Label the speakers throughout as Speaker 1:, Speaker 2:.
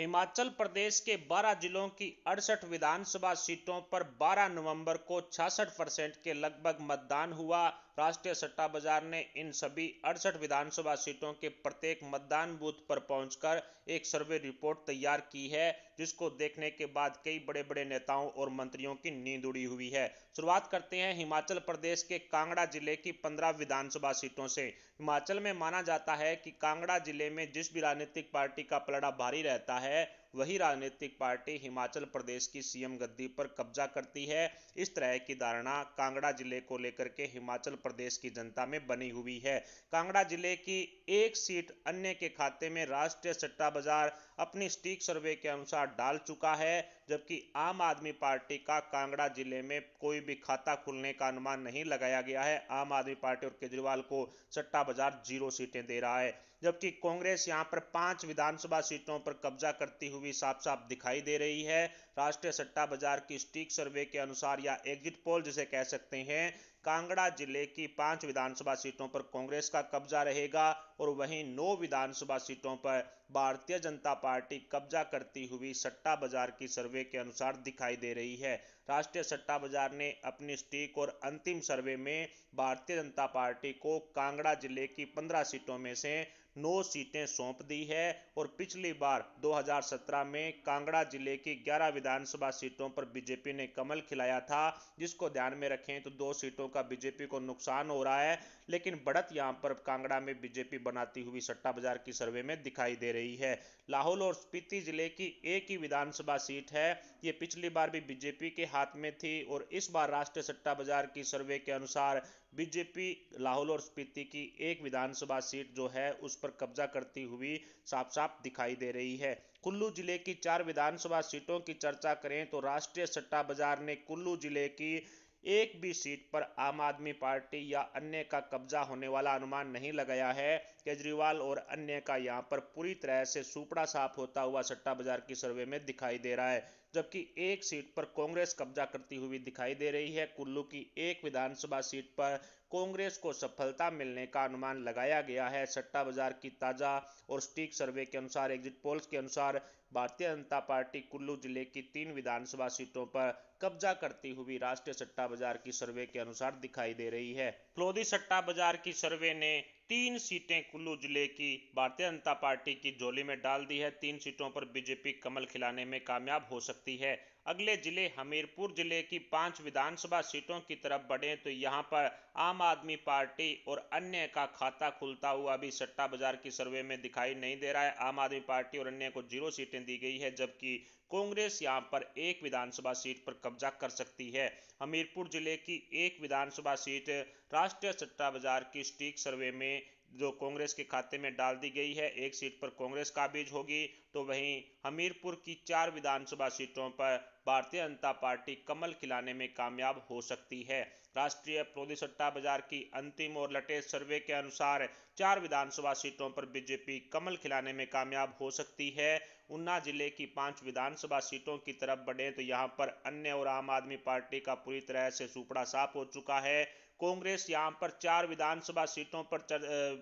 Speaker 1: हिमाचल प्रदेश के 12 जिलों की अड़सठ विधानसभा सीटों पर 12 नवंबर को 66 परसेंट के लगभग मतदान हुआ राष्ट्रीय सट्टा बाजार ने इन सभी अड़सठ विधानसभा सीटों के प्रत्येक मतदान बूथ पर पहुंचकर एक सर्वे रिपोर्ट तैयार की है जिसको देखने के बाद कई बड़े बड़े नेताओं और मंत्रियों की नींद उड़ी हुई है शुरुआत करते हैं हिमाचल प्रदेश के कांगड़ा जिले की पंद्रह विधानसभा सीटों से हिमाचल में माना जाता है कि कांगड़ा जिले में जिस भी राजनीतिक पार्टी का पलड़ा भारी रहता है वही राजनीतिक पार्टी हिमाचल प्रदेश की सीएम गद्दी पर कब्जा करती है इस तरह की धारणा कांगड़ा जिले को लेकर के हिमाचल प्रदेश की जनता में बनी हुई है कांगड़ा जिले की एक सीट अन्य के खाते में राष्ट्रीय सट्टा बाजार अपनी स्टीक सर्वे के अनुसार डाल चुका है जबकि आम आदमी पार्टी का कांगड़ा जिले में कोई भी खाता खुलने का अनुमान नहीं लगाया गया है आम आदमी पार्टी और केजरीवाल को सट्टा बाजार जीरो सीटें दे रहा है जबकि कांग्रेस यहां पर पांच विधानसभा सीटों पर कब्जा करती हुई साफ साफ दिखाई दे रही है राष्ट्रीय सट्टा बाजार की स्टीक सर्वे के अनुसार या एग्जिट पोल जिसे कह सकते हैं कांगड़ा जिले की पांच विधानसभा सीटों पर कांग्रेस का कब्जा रहेगा और वहीं नौ विधानसभा सीटों पर भारतीय जनता पार्टी कब्जा करती हुई सट्टा बाजार की सर्वे के अनुसार दिखाई दे रही है राष्ट्रीय सट्टा बाजार ने अपनी स्टीक और अंतिम सर्वे में भारतीय जनता पार्टी को कांगड़ा जिले की पंद्रह सीटों में से नौ सीटें सौंप दी है और पिछली बार दो में कांगड़ा जिले की ग्यारह विधान विधानसभा सीटों पर बीजेपी ने कमल खिलाया था जिसको ध्यान में रखें तो दो सीटों का बीजेपी को नुकसान हो रहा है लेकिन बढ़त यहाँ पर कांगड़ा में बीजेपी बनाती हुई सट्टा बाजार की सर्वे में दिखाई दे रही है लाहौल और स्पीति जिले की एक ही विधानसभा सीट है ये पिछली बार भी बीजेपी के हाथ में थी और इस बार राष्ट्रीय सट्टा बाजार की सर्वे के अनुसार बीजेपी लाहौल और स्पीति की एक विधानसभा सीट जो है उस पर कब्जा करती हुई साफ साफ दिखाई दे रही है कुल्लू जिले की चार विधानसभा सीटों की चर्चा करें तो राष्ट्रीय सट्टा बाजार ने कुल्लू जिले की एक भी सीट पर आम आदमी पार्टी या अन्य का कब्जा होने वाला अनुमान नहीं लगाया है केजरीवाल और अन्य का यहाँ पर पूरी तरह से सुपड़ा साफ होता हुआ सट्टा बाजार की सर्वे में दिखाई दे रहा है जबकि एक सीट पर कांग्रेस कब्जा करती हुई दिखाई दे रही है कुल्लू की एक विधानसभा सीट पर कांग्रेस को सफलता मिलने का अनुमान लगाया गया है सट्टा बाजार की ताजा और स्टीक सर्वे के अनुसार एग्जिट पोल्स के अनुसार भारतीय जनता पार्टी कुल्लू जिले की तीन विधानसभा सीटों पर कब्जा करती हुई राष्ट्रीय सट्टा बाजार की सर्वे के अनुसार दिखाई दे रही है फ्लोदी सट्टा बाजार की सर्वे ने तीन सीटें कुल्लू जिले की भारतीय जनता पार्टी की झोली में डाल दी है तीन सीटों पर बीजेपी कमल खिलाने में कामयाब हो सकती है अगले जिले हमीरपुर जिले की पांच विधानसभा सीटों की तरफ बढ़े तो यहां पर आम आदमी पार्टी और अन्य का खाता खुलता हुआ भी सट्टा बाजार की सर्वे में दिखाई नहीं दे रहा है आम आदमी पार्टी और अन्य को जीरो सीटें दी गई है जबकि कांग्रेस यहाँ पर एक विधानसभा सीट पर कब्जा कर सकती है हमीरपुर जिले की एक विधानसभा सीट राष्ट्रीय सट्टा बाजार की स्टीक सर्वे में जो कांग्रेस के खाते में डाल दी गई है एक सीट पर कांग्रेस काबिज होगी तो वहीं हमीरपुर की चार विधानसभा सीटों पर भारतीय जनता पार्टी कमल खिलाने में कामयाब हो सकती है राष्ट्रीय प्रोदी बाजार की अंतिम और लटे सर्वे के अनुसार चार विधानसभा सीटों पर बीजेपी कमल खिलाने में कामयाब हो सकती है उन्ना जिले की पांच विधानसभा सीटों की तरफ बढ़े तो यहाँ पर अन्य और आम आदमी पार्टी का पूरी तरह से सुपड़ा साफ हो चुका है कांग्रेस यहाँ पर चार विधानसभा सीटों पर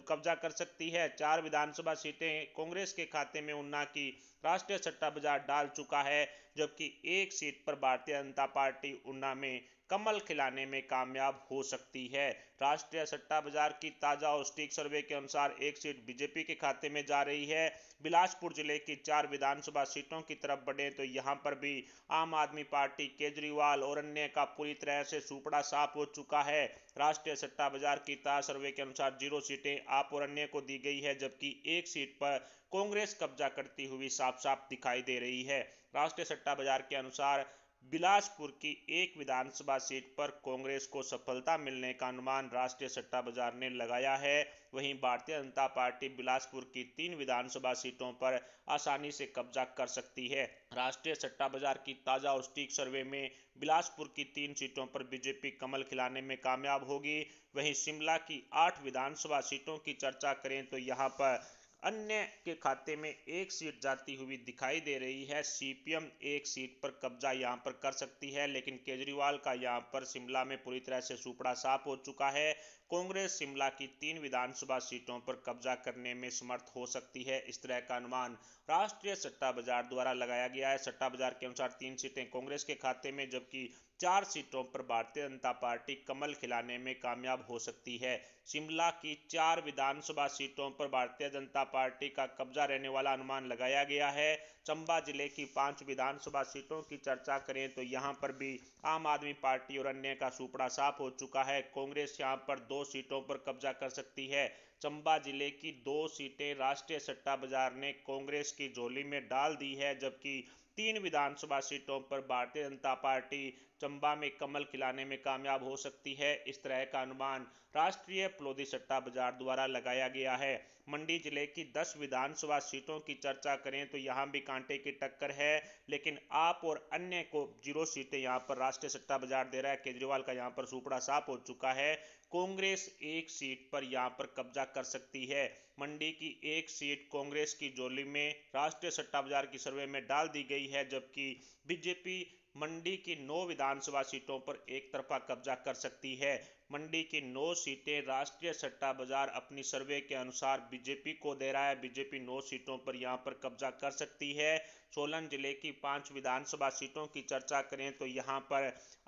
Speaker 1: कब्जा कर सकती है चार विधानसभा सीटें कांग्रेस के खाते में उन्ना की राष्ट्रीय सट्टा बाजार डाल चुका है जबकि एक सीट पर भारतीय जनता पार्टी उन्ना में कमल खिलाने में कामयाब हो सकती है राष्ट्रीय सट्टा बाजार की ताजा स्टीक सर्वे के अनुसार एक सीट बीजेपी के खाते में जा रही है बिलासपुर जिले की चार विधानसभा सीटों की तरफ बढ़े तो यहाँ पर भी आम आदमी पार्टी केजरीवाल और अन्य का पूरी तरह से सुपड़ा साफ हो चुका है राष्ट्रीय सट्टा बाजार की ताज सर्वे के अनुसार जीरो सीटें आप और अन्य को दी गई है जबकि एक सीट पर कांग्रेस कब्जा करती हुई साफ साफ दिखाई दे रही है राष्ट्रीय सट्टा बाजार के अनुसार बिलासपुर की एक विधानसभा सीट पर कांग्रेस को सफलता मिलने का अनुमान राष्ट्रीय सट्टा बाजार ने लगाया है वहीं भारतीय जनता पार्टी बिलासपुर की तीन विधानसभा सीटों पर आसानी से कब्जा कर सकती है राष्ट्रीय सट्टा बाजार की ताजा और स्टीक सर्वे में बिलासपुर की तीन सीटों पर बीजेपी कमल खिलाने में कामयाब होगी वहीं शिमला की आठ विधानसभा सीटों की चर्चा करें तो यहाँ पर अन्य के खाते में एक सीट जाती हुई दिखाई दे रही है सीपीएम एक सीट पर कब्जा यहां पर कर सकती है लेकिन केजरीवाल का यहां पर शिमला में पूरी तरह से सुपड़ा साफ हो चुका है कांग्रेस शिमला की तीन विधानसभा सीटों पर कब्जा करने में समर्थ हो सकती है इस तरह का अनुमान राष्ट्रीय सट्टा बाजार द्वारा लगाया गया है सट्टा बाजार के अनुसार तीन सीटें कांग्रेस के खाते में जबकि चार सीटों पर भारतीय जनता पार्टी कमल खिलाने में कामयाब हो सकती है शिमला की चार विधानसभा सीटों पर भारतीय जनता पार्टी का कब्जा रहने वाला अनुमान लगाया गया है चंबा जिले की पांच विधानसभा सीटों की चर्चा करें तो यहां पर भी आम आदमी पार्टी और अन्य का सुपड़ा साफ हो चुका है कांग्रेस यहां पर दो सीटों पर कब्जा कर सकती है चंबा जिले की दो सीटें राष्ट्रीय सट्टा बाजार ने कांग्रेस की झोली में डाल दी है जबकि तीन विधानसभा सीटों पर भारतीय जनता पार्टी चंबा में कमल खिलाने में कामयाब हो सकती है इस तरह का अनुमान राष्ट्रीय प्लोदी सट्टा बाजार द्वारा लगाया गया है मंडी जिले की 10 विधानसभा सीटों की चर्चा करें तो यहां भी कांटे की टक्कर है लेकिन आप और अन्य को जीरो सीटें यहां पर राष्ट्रीय सट्टा बाजार दे रहा है केजरीवाल का यहां पर सुपड़ा साफ हो चुका है कांग्रेस एक सीट पर यहां पर कब्जा कर सकती है मंडी की एक सीट कांग्रेस की जोली में राष्ट्रीय सट्टा बाजार की सर्वे में डाल दी गई है जबकि बीजेपी मंडी की नौ विधानसभा सीटों पर एक तरफा कब्जा कर सकती है मंडी की नौ सीटें राष्ट्रीय सट्टा बाजार अपनी सर्वे के अनुसार बीजेपी को दे रहा है बीजेपी नौ सीटों पर यहां पर कब्जा कर सकती है सोलन जिले की पांच विधानसभा सीटों की चर्चा करें तो यहां पर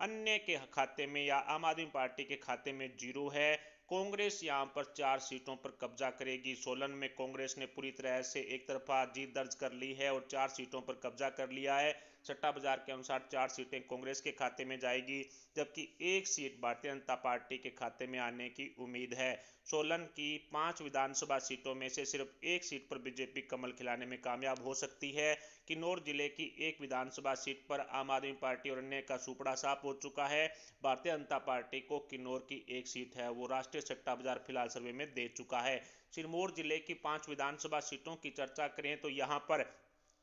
Speaker 1: अन्य के खाते में या आम आदमी पार्टी के खाते में जीरो है कांग्रेस यहां पर चार सीटों पर कब्जा करेगी सोलन में कांग्रेस ने पूरी तरह से एक तरफा जीत दर्ज कर ली है और चार सीटों पर कब्जा कर लिया है सट्टा बाजार के अनुसार चार सीटें कांग्रेस के खाते में जाएगी जबकि एक सीट भारतीय जनता पार्टी के खाते में आने की उम्मीद है सोलन की पांच विधानसभा सीटों में से सिर्फ एक सीट पर बीजेपी कमल खिलाने में कामयाब हो सकती है किन्नौर जिले की एक विधानसभा सीट पर आम आदमी पार्टी और अन्य का सुपड़ा साफ हो चुका है भारतीय जनता पार्टी को किन्नौर की एक सीट है वो राष्ट्रीय सट्टा बाजार फिलहाल सर्वे में दे चुका है सिरमौर जिले की पांच विधानसभा सीटों की चर्चा करें तो यहाँ पर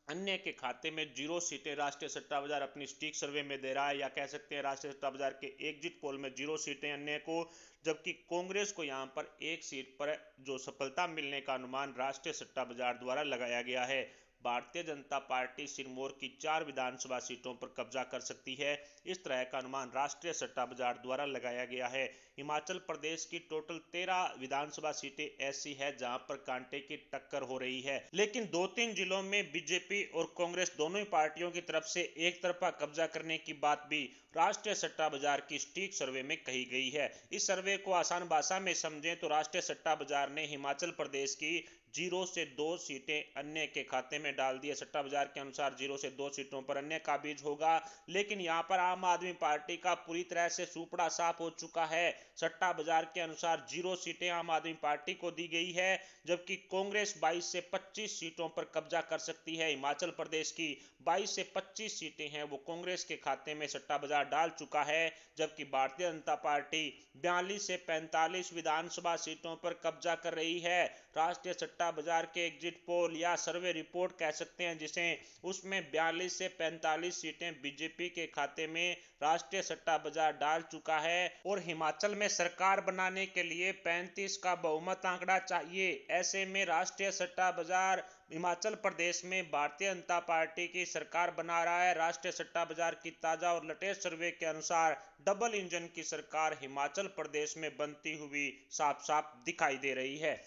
Speaker 1: अन्य के खाते में जीरो सीटें राष्ट्रीय सट्टा बाजार अपनी स्टीक सर्वे में दे रहा है या कह सकते हैं राष्ट्रीय सट्टा बाजार के एग्जिट पोल में जीरो सीटें अन्य को जबकि कांग्रेस को यहां पर एक सीट पर जो सफलता मिलने का अनुमान राष्ट्रीय सट्टा बाजार द्वारा लगाया गया है भारतीय जनता पार्टी सिरमौर की चार विधानसभा सीटों पर कब्जा कर सकती है इस तरह का अनुमान राष्ट्रीय सट्टा बाजार द्वारा लगाया गया है हिमाचल प्रदेश की टोटल तेरह विधानसभा सीटें ऐसी है जहां पर कांटे की टक्कर हो रही है लेकिन दो तीन जिलों में बीजेपी और कांग्रेस दोनों ही पार्टियों की तरफ से एक तरफा कब्जा करने की बात भी राष्ट्रीय सट्टा बाजार की स्टीक सर्वे में कही गई है इस सर्वे को आसान भाषा में समझें तो राष्ट्रीय सट्टा बाजार ने हिमाचल प्रदेश की जीरो से दो सीटें अन्य के खाते में डाल दी है सट्टा बाजार के अनुसार जीरो से दो सीटों पर अन्य काबिज होगा लेकिन यहाँ पर आम आदमी पार्टी का पूरी तरह से सुपड़ा साफ हो चुका है सट्टा बाजार के अनुसार जीरो सीटें आम आदमी पार्टी को दी गई है जबकि कांग्रेस 22 से 25 सीटों पर कब्जा कर सकती है हिमाचल प्रदेश की 22 से 25 सीटें हैं वो कांग्रेस के खाते में सट्टा बाजार डाल चुका है जबकि भारतीय जनता पार्टी 42 से 45 विधानसभा सीटों पर कब्जा कर रही है राष्ट्रीय सट्टा बाजार के एग्जिट पोल या सर्वे रिपोर्ट कह सकते हैं जिसे उसमें 42 से 45 सीटें बीजेपी के खाते में राष्ट्रीय सट्टा बाजार डाल चुका है और हिमाचल में सरकार बनाने के लिए पैंतीस का बहुमत आंकड़ा चाहिए ऐसे में राष्ट्रीय सट्टा बाजार हिमाचल प्रदेश में भारतीय जनता पार्टी की सरकार बना रहा है राष्ट्रीय सट्टा बाजार की ताजा और लेटेस्ट सर्वे के अनुसार डबल इंजन की सरकार हिमाचल प्रदेश में बनती हुई साफ साफ दिखाई दे रही है